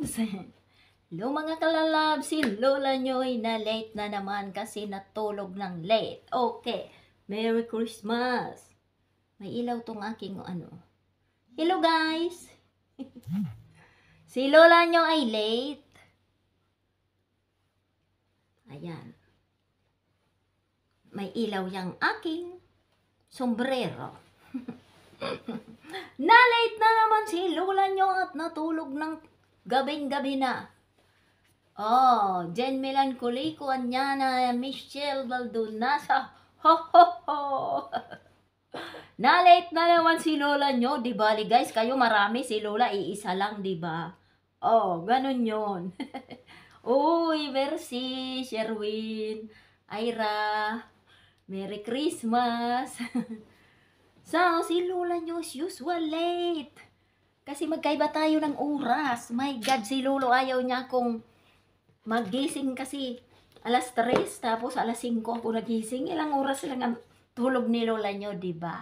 loves! Hello mga kalalab, si Lola nyo'y na late na naman kasi natulog ng late. Okay, Merry Christmas! May ilaw tong aking ano. Hello guys! si Lola nyo ay late. Ayan. May ilaw yung aking sombrero. Na-late na naman si Lola nyo at natulog ng Gabing-gabi na. Oh, Jen Melancoliko, Anyana, Michelle Baldonasa. Ho, ho, ho. Na-late na naman si Lola nyo. Di ba, guys? Kayo marami. Si Lola, iisa lang, di ba? Oh, ganun yon. Uy, Mercy, Sherwin, Ira, Merry Christmas. so, si Lola nyo usual late. Kasi magkaiba tayo ng oras. My God, si Lolo ayaw niya akong magising kasi alas 3 tapos alas 5 ako nagising. Ilang oras lang ang tulog ni Lola nyo, ba diba?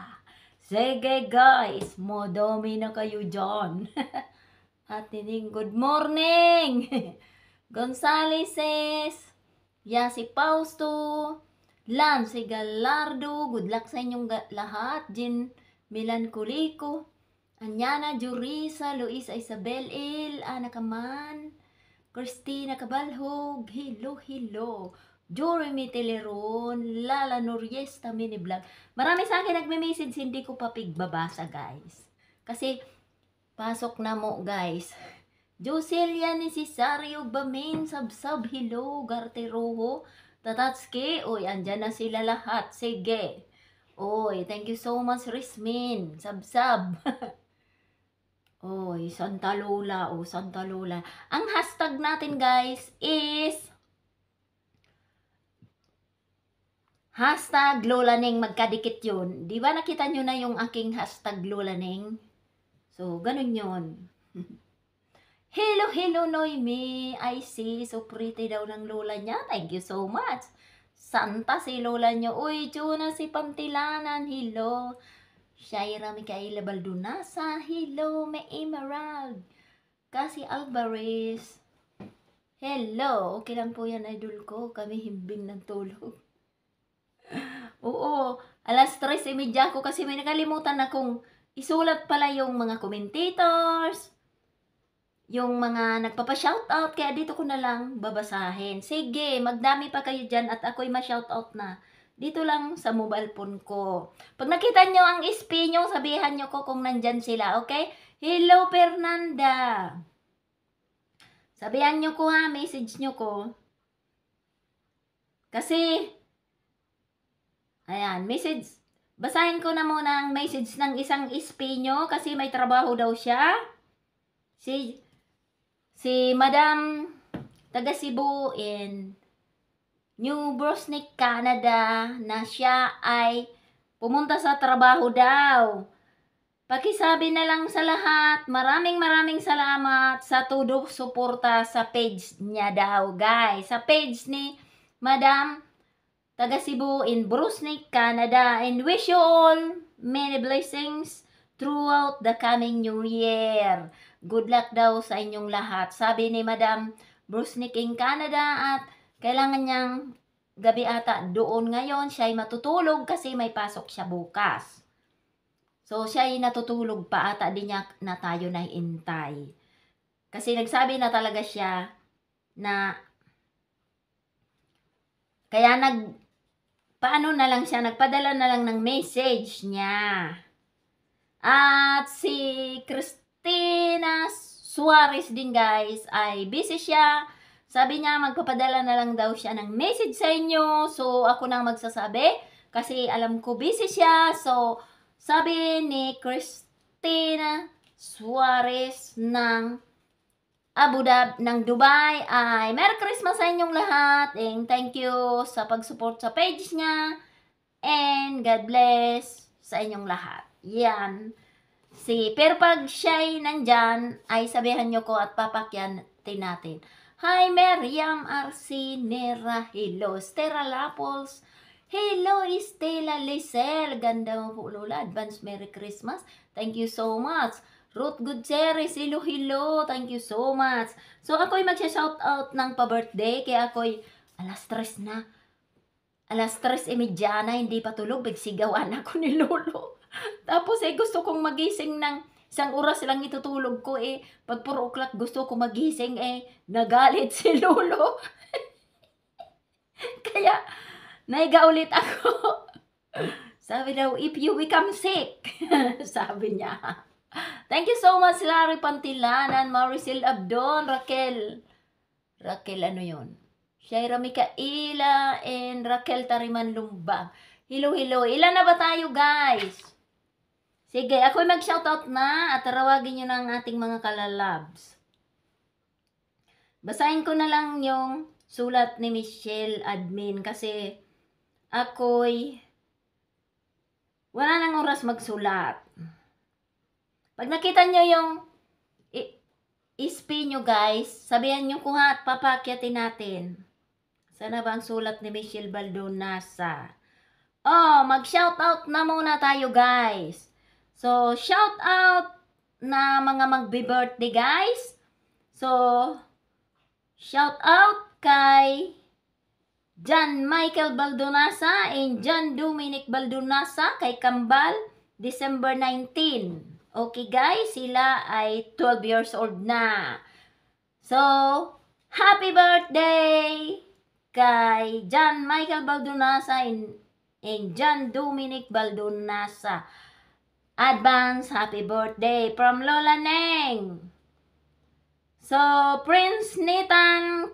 Sige guys, modomi na kayo John. At tining, good morning! Gonzales says, si Pausto, Lan, si Galardo, good luck sa inyong lahat, Jin Milan Kuliko, Anyana Jurisa, Luisa Isabel Il, Ana Kaman, Christina Kabalhog, Hilo Hilo, Jeremy Teleron, Lala Noriesta Mini Vlog. Marami sa akin nagme-message, hindi ko pa pigbabasa guys. Kasi, pasok na mo guys. Joselia Necesario Bamin, Sabsab, Hilo, Garteroho, Tatatske, oy, andyan na sila lahat. Sige. Oy, thank you so much, Rismin. Sabsab. -sab. Oy, Santa Lola, oh, Santa Lola. Ang hashtag natin, guys, is hashtag Lola Ning, magkadikit yun. Di ba nakita nyo na yung aking hashtag Lola Ning? So, ganun yun. hello, hello, Noemi. I see, so pretty daw ng Lola niya. Thank you so much. Santa si Lola niyo. Uy, Juna si Pantilanan. Hello. Hello. Shaira Micaela Baldunasa, hello, may Emerald. Kasi Alvarez, hello. Okay lang po yan, idol ko. Kami himbing ng tulog. Oo, alas 3.30 ko kasi may nakalimutan akong isulat pala yung mga commentators, yung mga nagpapa-shoutout, kaya dito ko na lang babasahin. Sige, magdami pa kayo dyan at ako'y ma-shoutout na dito lang sa mobile phone ko. Pag nakita nyo ang SP nyo, sabihan nyo ko kung nandyan sila, okay? Hello, Fernanda! Sabihan nyo ko ha, message nyo ko. Kasi, ayan, message. Basahin ko na muna ang message ng isang SP nyo kasi may trabaho daw siya. Si, si Madam Taga Cebu and New Brunswick, Canada na siya ay pumunta sa trabaho daw. Pakisabi na lang sa lahat, maraming maraming salamat sa todo suporta sa page niya daw guys. Sa page ni Madam taga Cebu in Brunswick, Canada. And wish you all many blessings throughout the coming new year. Good luck daw sa inyong lahat. Sabi ni Madam Brunswick Nick in Canada at kailangan niyang gabi ata doon ngayon siya ay matutulog kasi may pasok siya bukas. So siya ay natutulog pa ata din niya na tayo na intay. Kasi nagsabi na talaga siya na kaya nag paano na lang siya nagpadala na lang ng message niya. At si Christina Suarez din guys ay busy siya sabi niya, magpapadala na lang daw siya ng message sa inyo. So, ako nang magsasabi. Kasi alam ko busy siya. So, sabi ni Christina Suarez ng Abu Dhabi, ng Dubai ay Merry Christmas sa inyong lahat. And thank you sa pag-support sa page niya. And God bless sa inyong lahat. Yan. See, pero pag siya'y nandyan, ay sabihan nyo ko at papakyan natin. Hi, Meriam Arcinera. Hello, Stella Lapols. Hello, Stella Lizel. Ganda mo po, Lola. Advance Merry Christmas. Thank you so much. Ruth Gutierrez, hello, hello. Thank you so much. So, ako'y magsha-shoutout ng pa-birthday. Kaya ako'y alas tres na. Alas tres imedya e hindi pa tulog. Bigsigawan ako ni Lolo. Tapos eh, gusto kong magising ng Isang oras lang itutulog ko eh. Pag puro o'clock gusto ko magising eh. Nagalit si Lolo. Kaya, naiga ulit ako. Sabi daw, if you become sick, sabi niya. Thank you so much, Larry Pantilanan, Maricel Abdon, Raquel. Raquel, ano yon? Shaira Micaela and Raquel Tariman Lumbang. Hello, hello. Ilan na ba tayo, guys? Sige, ako'y mag-shoutout na at tarawagin nyo ng ating mga kalalabs. Basahin ko na lang yung sulat ni Michelle Admin kasi ako'y wala nang oras magsulat. Pag nakita nyo yung ispin nyo guys, sabihan nyo kuha at papakyatin natin. Sana ba ang sulat ni Michelle Baldonasa? Oh, mag-shoutout na muna tayo guys. So, shout out na mga magbe-birthday guys. So, shout out kay John Michael Baldonasa and John Dominic Baldonasa kay Kambal, December 19. Okay guys, sila ay 12 years old na. So, happy birthday kay John Michael Baldonasa and, and John Dominic Baldonasa. Advance happy birthday from Lola Neng. So, Prince Nathan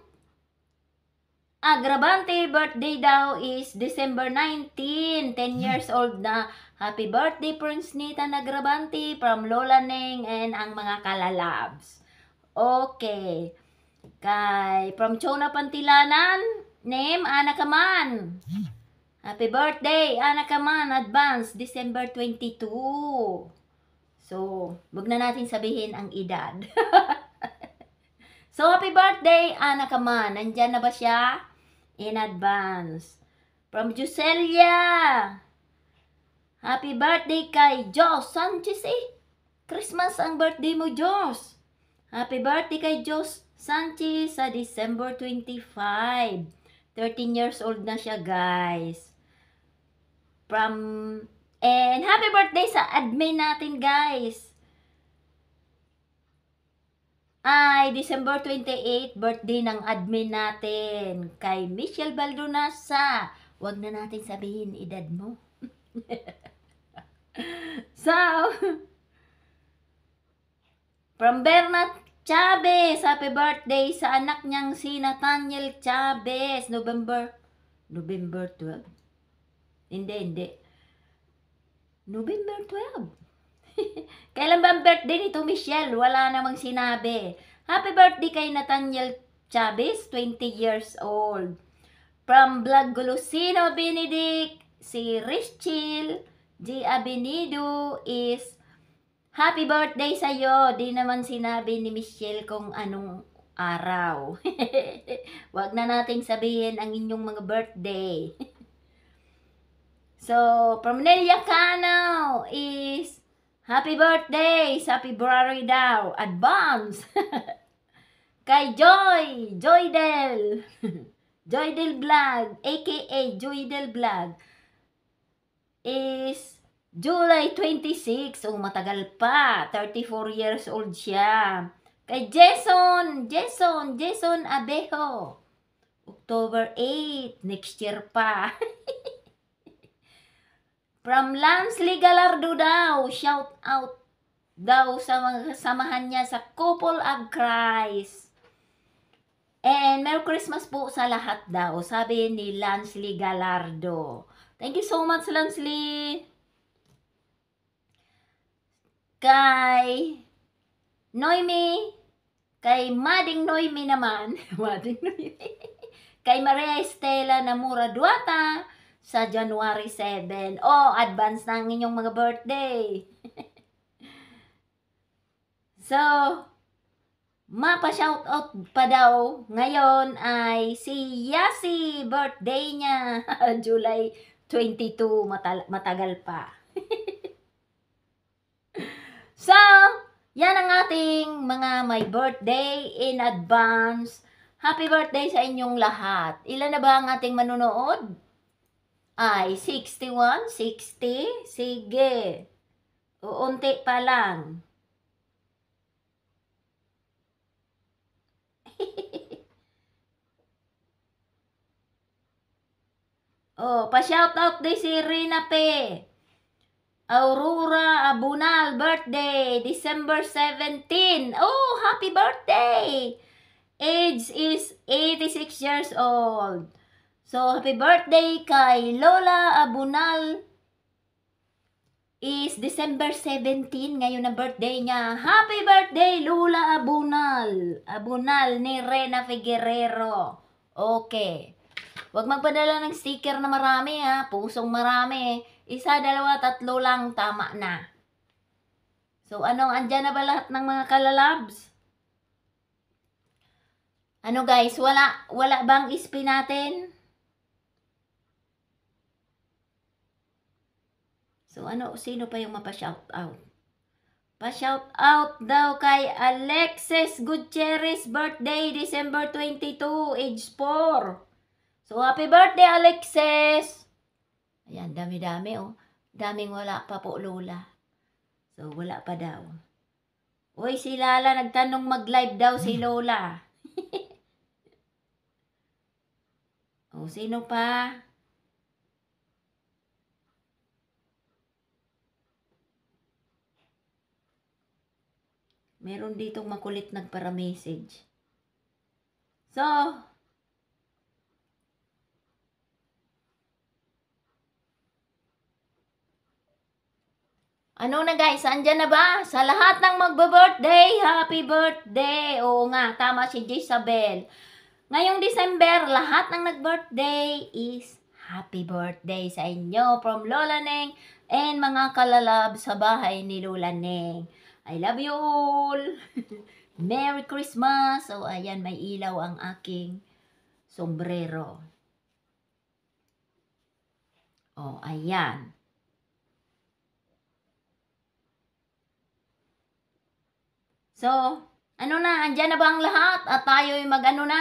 Agrabante birthday daw is December 19. 10 hmm. years old na. Happy birthday Prince Nathan Agrabante from Lola Neng and ang mga kalalabs. Okay. Kay from Chona Pantilanan, name Ana Kaman. Hmm. Happy birthday, Ana Kaman, advance, December 22. So, wag na natin sabihin ang edad. so, happy birthday, Ana Kaman. Nandyan na ba siya? In advance. From Juselia. Happy birthday kay Jos Sanchez eh. Christmas ang birthday mo, Jos. Happy birthday kay Jos Sanchez sa December 25. 13 years old na siya, guys from and happy birthday sa admin natin guys ay December 28 birthday ng admin natin kay Michelle Baldonasa wag na natin sabihin edad mo so from Bernat Chavez, happy birthday sa anak niyang si Nathaniel Chavez, November, November 12. Hindi, hindi. November 12. Kailan ba ang birthday nito, Michelle? Wala namang sinabi. Happy birthday kay Nathaniel Chavez, 20 years old. From Vlog Golosino, Benedict, si Rich Chill, G. Abenido is Happy birthday sa'yo! Di naman sinabi ni Michelle kung anong araw. Wag na nating sabihin ang inyong mga birthday. So, from Nelia Cano is Happy birthday! Sa February daw. Advance! Kay Joy! Joy Del! Joy Del Vlog, aka Joy Del Vlog, is July 26. Oh, matagal pa. 34 years old siya. Kay Jason! Jason! Jason Abejo! October 8. Next year pa. From Lansley Galardo daw, shout out daw sa mga kasamahan niya sa Couple of Christ. And Merry Christmas po sa lahat daw, sabi ni Lansley Galardo. Thank you so much, Lansley. Kay Noemi, kay Mading Noemi naman, Mading Noemi, kay Maria Estela Namura Duata, sa January 7. Oh, advance na ang inyong mga birthday. so, mapa-shoutout pa daw ngayon ay si Yasi, birthday niya, July 22, matal- matagal pa. so, yan ang ating mga may birthday in advance. Happy birthday sa inyong lahat. Ilan na ba ang ating manunood? ay 61, 60. Sige. Uunti pa lang. oh, pa-shoutout day si Rina P. Aurora Abunal birthday, December 17. Oh, happy birthday! Age is 86 years old. So, happy birthday kay Lola Abunal is December 17. Ngayon ang birthday niya. Happy birthday, Lola Abunal. Abunal ni Rena Figuerero. Okay. Huwag magpadala ng sticker na marami ha. Pusong marami. Isa, dalawa, tatlo lang. Tama na. So, ano? Andyan na ba lahat ng mga kalalabs? Ano guys? Wala, wala bang ispi natin? So, ano, sino pa yung mapa-shout out? Pa-shout out daw kay Alexis Gutierrez birthday, December 22, age 4. So, happy birthday, Alexis! Ayan, dami-dami, oh. Daming wala pa po, Lola. So, wala pa daw. Uy, si Lala, nagtanong mag-live daw si Lola. oh, sino pa? Meron ditong makulit nagpara-message. So, Ano na guys, andyan na ba? Sa lahat ng magbe-birthday, happy birthday! Oo nga, tama si Jezabel. Ngayong December, lahat ng nag-birthday is happy birthday sa inyo from Lola Neng and mga kalalab sa bahay ni Lola Neng. I love you all! Merry Christmas! So, ayan, may ilaw ang aking sombrero. Oh, ayan. So, ano na, Andiyan na ba ang lahat? At tayo'y mag-ano na?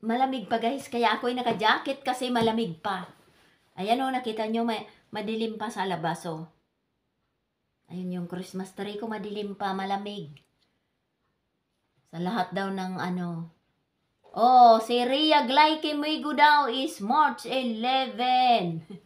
Malamig pa guys, kaya ako ay naka-jacket kasi malamig pa. Ayan oh, nakita nyo, may, madilim pa sa labas Oh. Ayun yung Christmas tree ko, madilim pa, malamig. Sa lahat daw ng ano. Oh, si Ria Glyke Migo daw is March 11.